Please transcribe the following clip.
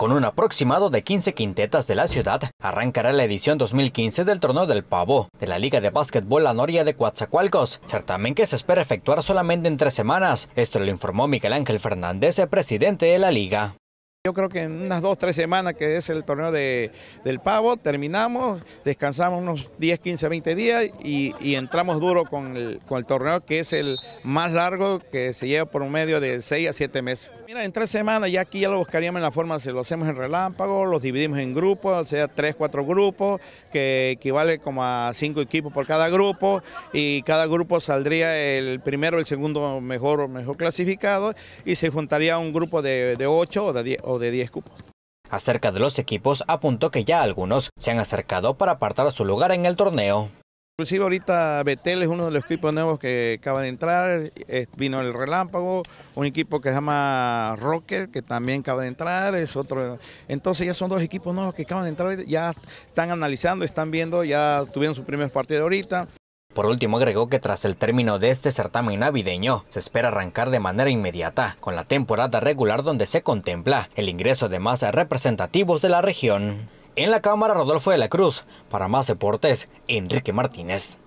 Con un aproximado de 15 quintetas de la ciudad, arrancará la edición 2015 del Torneo del Pavo de la Liga de Básquetbol La Noria de Coatzacoalcos, certamen que se espera efectuar solamente en tres semanas. Esto lo informó Miguel Ángel Fernández, presidente de la liga. Yo creo que en unas dos, tres semanas que es el torneo del pavo, terminamos, descansamos unos 10, 15, 20 días y, entramos duro con el, torneo que es el más largo que se lleva por un medio de 6 a 7 meses. Mira, en tres semanas ya aquí ya lo buscaríamos en la forma, se lo hacemos en relámpago, los dividimos en grupos, o sea, tres, cuatro grupos, que equivale como a cinco equipos por cada grupo y cada grupo saldría el primero, el segundo mejor, mejor clasificado y se juntaría un grupo de, de 8 o de diez de 10 cupos. Acerca de los equipos, apuntó que ya algunos se han acercado para apartar su lugar en el torneo. Inclusive ahorita Betel es uno de los equipos nuevos que acaba de entrar, vino el Relámpago, un equipo que se llama Rocker, que también acaba de entrar, es otro. Entonces ya son dos equipos nuevos que acaban de entrar, ya están analizando, están viendo, ya tuvieron su primer partido ahorita. Por último, agregó que tras el término de este certamen navideño, se espera arrancar de manera inmediata con la temporada regular donde se contempla el ingreso de más representativos de la región. En la cámara, Rodolfo de la Cruz. Para más deportes, Enrique Martínez.